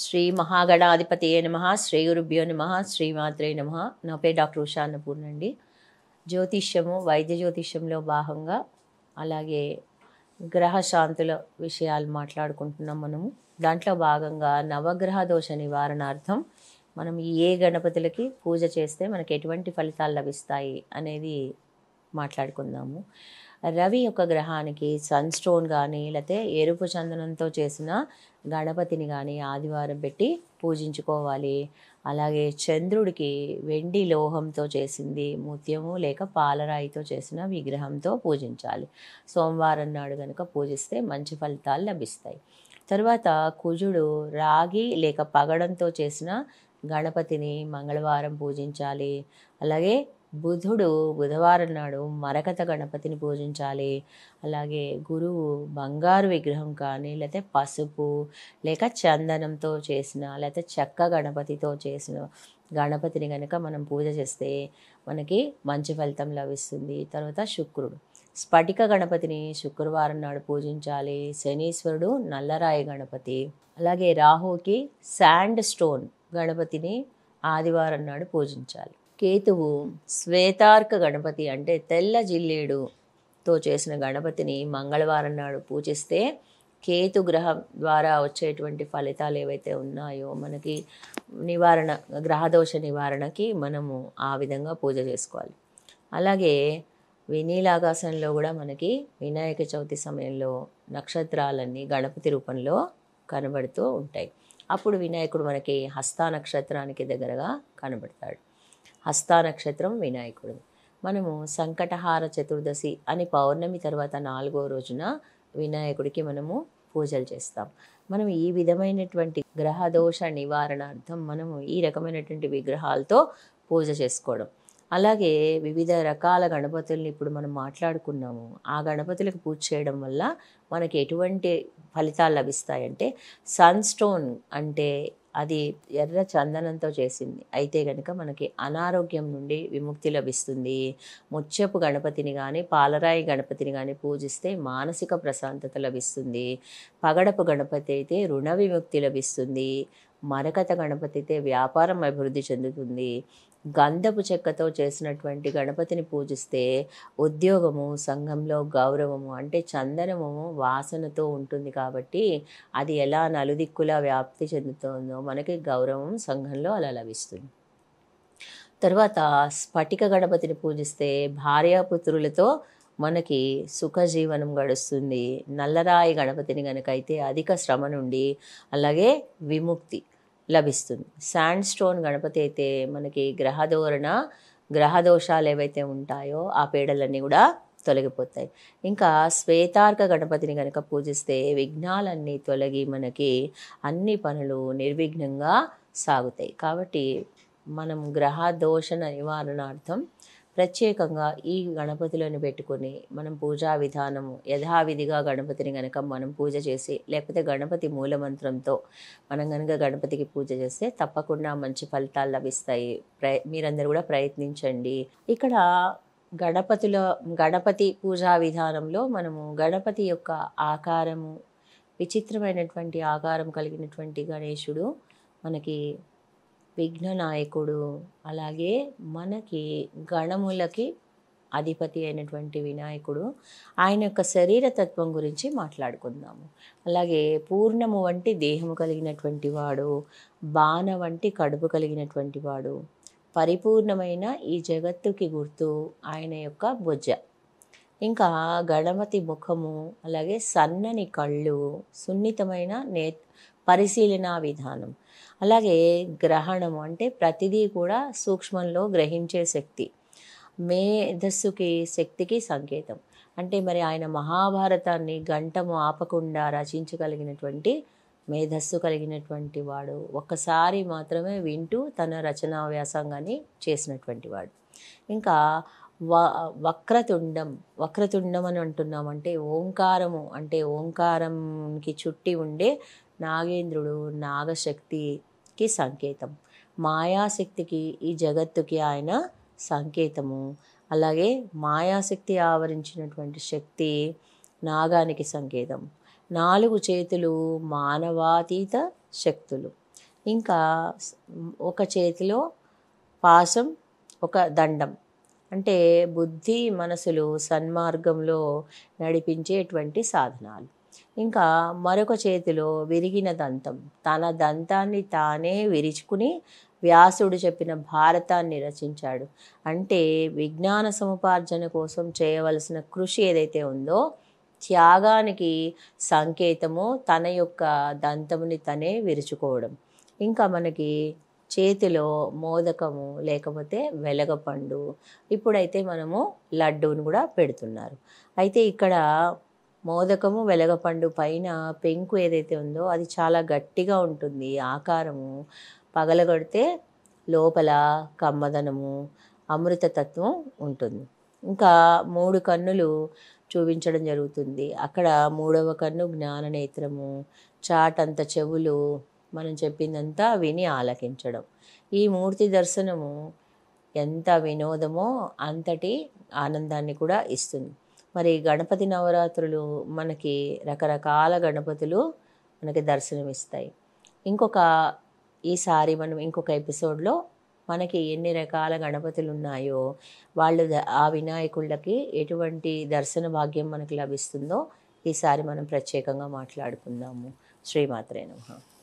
శ్రీ మహాగణాధిపతి నమ శ్రీ గురుభ్యో నమ శ్రీమాత్రే నమ నా పేరు డాక్టర్ ఉషా అండి జ్యోతిష్యము వైద్య జ్యోతిష్యంలో భాగంగా అలాగే గ్రహ శాంతుల విషయాలు మాట్లాడుకుంటున్నాం మనము దాంట్లో భాగంగా నవగ్రహ దోష నివారణార్థం మనం ఏ గణపతులకి పూజ చేస్తే మనకి ఎటువంటి ఫలితాలు లభిస్తాయి అనేది మాట్లాడుకుందాము రవి యొక్క గ్రహానికి సన్ స్టోన్ కానీ లేకపోతే ఎరుపు చందనంతో చేసిన గణపతిని కానీ ఆదివారం పెట్టి పూజించుకోవాలి అలాగే చంద్రుడికి వెండి లోహంతో చేసింది ముత్యము లేక పాలరాయితో చేసిన విగ్రహంతో పూజించాలి సోమవారం నాడు కనుక పూజిస్తే మంచి ఫలితాలు లభిస్తాయి తర్వాత కుజుడు రాగి లేక పగడంతో చేసిన గణపతిని మంగళవారం పూజించాలి అలాగే బుధుడు బుధవారం నాడు మరకత గణపతిని పూజించాలి అలాగే గురువు బంగారు విగ్రహం కానీ లేకపోతే పసుపు లేక చందనంతో చేసిన లేకపోతే చెక్క గణపతితో చేసిన గణపతిని కనుక మనం పూజ చేస్తే మనకి మంచి ఫలితం లభిస్తుంది తర్వాత శుక్రుడు స్ఫటిక గణపతిని శుక్రవారం నాడు పూజించాలి శనీశ్వరుడు నల్లరాయి గణపతి అలాగే రాహుకి శాండ్ స్టోన్ గణపతిని ఆదివారం నాడు పూజించాలి కేతువు శ్వేతార్క గణపతి అంటే తెల్ల జిల్లేడుతో చేసిన గణపతిని మంగళవారం నాడు పూజిస్తే కేతు గ్రహం ద్వారా వచ్చేటువంటి ఫలితాలు ఏవైతే ఉన్నాయో మనకి నివారణ గ్రహదోష నివారణకి మనము ఆ విధంగా పూజ చేసుకోవాలి అలాగే వినీలాకాశంలో కూడా మనకి వినాయక చవితి సమయంలో నక్షత్రాలన్నీ గణపతి రూపంలో కనబడుతూ ఉంటాయి అప్పుడు వినాయకుడు మనకి హస్త నక్షత్రానికి దగ్గరగా కనబడతాడు హస్తానక్షత్రం వినాయకుడు మనము సంకటహార చతుర్దశి అని పౌర్ణమి తర్వాత నాలుగో రోజున వినాయకుడికి మనము పూజలు చేస్తాం మనం ఈ విధమైనటువంటి గ్రహదోష నివారణార్థం మనము ఈ రకమైనటువంటి విగ్రహాలతో పూజ చేసుకోవడం అలాగే వివిధ రకాల గణపతుల్ని ఇప్పుడు మనం మాట్లాడుకున్నాము ఆ గణపతులకు పూజ చేయడం వల్ల మనకి ఎటువంటి ఫలితాలు లభిస్తాయంటే సన్ స్టోన్ అంటే అది ఎర్ర చందనంతో చేసింది అయితే కనుక మనకి అనారోగ్యం నుండి విముక్తి లభిస్తుంది ముచ్చపు గణపతిని కానీ పాలరాయి గణపతిని కానీ పూజిస్తే మానసిక ప్రశాంతత లభిస్తుంది పగడపు గణపతి అయితే రుణ విముక్తి లభిస్తుంది మరకత గణపతి అయితే వ్యాపారం అభివృద్ధి చెందుతుంది గంధపు చెక్కతో చేసినటువంటి గణపతిని పూజిస్తే ఉద్యోగము సంఘంలో గౌరవము అంటే చందనము వాసనతో ఉంటుంది కాబట్టి అది ఎలా నలుదిక్కులా వ్యాప్తి చెందుతుందో మనకి గౌరవం సంఘంలో అలా లభిస్తుంది తర్వాత స్ఫటిక గణపతిని పూజిస్తే భార్యాపుత్రులతో మనకి సుఖజీవనం గడుస్తుంది నల్లరాయి గణపతిని కనుక అయితే అధిక శ్రమ నుండి అలాగే విముక్తి లభిస్తుంది శాండ్ స్టోన్ గణపతి అయితే మనకి గ్రహధోరణ గ్రహదోషాలు ఏవైతే ఉంటాయో ఆ పీడలన్నీ కూడా తొలగిపోతాయి ఇంకా శ్వేతార్క గణపతిని కనుక పూజిస్తే విఘ్నాలన్నీ తొలగి మనకి అన్ని పనులు నిర్విఘ్నంగా సాగుతాయి కాబట్టి మనం గ్రహ దోషణ నివారణార్థం ప్రత్యేకంగా ఈ గణపతిలోని పెట్టుకొని మనం పూజా విధానము యథావిధిగా గణపతిని గనక మనం పూజ చేసి లేకపోతే గణపతి మూలమంత్రంతో మనం కనుక గణపతికి పూజ చేస్తే తప్పకుండా మంచి ఫలితాలు లభిస్తాయి మీరందరూ కూడా ప్రయత్నించండి ఇక్కడ గణపతిలో గణపతి పూజా విధానంలో మనము గణపతి యొక్క ఆకారము విచిత్రమైనటువంటి ఆకారం కలిగినటువంటి గణేశుడు మనకి విఘ్ననాయకుడు అలాగే మనకి గణములకి అధిపతి అయినటువంటి వినాయకుడు ఆయన యొక్క శరీర తత్వం గురించి మాట్లాడుకుందాము అలాగే పూర్ణము వంటి దేహము కలిగినటువంటి వాడు బాణ వంటి కడుపు కలిగినటువంటి వాడు పరిపూర్ణమైన ఈ జగత్తుకి గుర్తు ఆయన యొక్క భుజ ఇంకా గణపతి ముఖము అలాగే సన్నని కళ్ళు సున్నితమైన నే పరిశీలన విధానం అలాగే గ్రహణము అంటే ప్రతిదీ కూడా సూక్ష్మంలో గ్రహించే శక్తి మేధస్సుకి శక్తికి సంకేతం అంటే మరి ఆయన మహాభారతాన్ని గంటము ఆపకుండా రచించగలిగినటువంటి మేధస్సు కలిగినటువంటి వాడు ఒక్కసారి మాత్రమే వింటూ తన రచనా వ్యాసంగాన్ని చేసినటువంటి వాడు ఇంకా వ వక్రతుండం వక్రతుండం అని అంటున్నాం అంటే ఓంకారము అంటే ఓంకారంకి చుట్టి ఉండే నాగేంద్రుడు నాగశక్తికి సంకేతం మాయాశక్తికి ఈ జగత్తుకి ఆయన సంకేతము అలాగే మాయాశక్తి ఆవరించినటువంటి శక్తి నాగానికి సంకేతం నాలుగు చేతులు మానవాతీత శక్తులు ఇంకా ఒక చేతిలో పాశం ఒక దండం అంటే బుద్ధి మనసులు సన్మార్గంలో నడిపించేటువంటి సాధనాలు ఇంకా మరొక చేతిలో విరిగిన దంతం తన దంతాన్ని తానే విరుచుకుని వ్యాసుడు చెప్పిన భారతాన్ని రచించాడు అంటే విజ్ఞాన సముపార్జన కోసం చేయవలసిన కృషి ఏదైతే ఉందో త్యాగానికి సంకేతము తన యొక్క దంతముని తనే విరుచుకోవడం ఇంకా మనకి చేతిలో మోదకము లేకపోతే వెలగపండు ఇప్పుడైతే మనము లడ్డూను కూడా పెడుతున్నారు అయితే ఇక్కడ మోదకము వెలగపండు పైన పెంకు ఏదైతే ఉందో అది చాలా గట్టిగా ఉంటుంది ఆకారము పగలగొడితే లోపల కమ్మదనము తత్వం ఉంటుంది ఇంకా మూడు కన్నులు చూపించడం జరుగుతుంది అక్కడ మూడవ కన్ను జ్ఞాననేత్రము చాటంత చెవులు మనం చెప్పిందంతా విని ఆలకించడం ఈ మూర్తి దర్శనము ఎంత వినోదమో అంతటి ఆనందాన్ని కూడా ఇస్తుంది మరి గణపతి నవరాత్రులు మనకి రకరకాల గణపతులు మనకి దర్శనమిస్తాయి ఇంకొక ఈసారి మనం ఇంకొక ఎపిసోడ్లో మనకి ఎన్ని రకాల గణపతులు ఉన్నాయో వాళ్ళు ఆ వినాయకుళ్ళకి ఎటువంటి దర్శన భాగ్యం మనకు లభిస్తుందో ఈసారి మనం ప్రత్యేకంగా మాట్లాడుకుందాము శ్రీమాత్రే నమ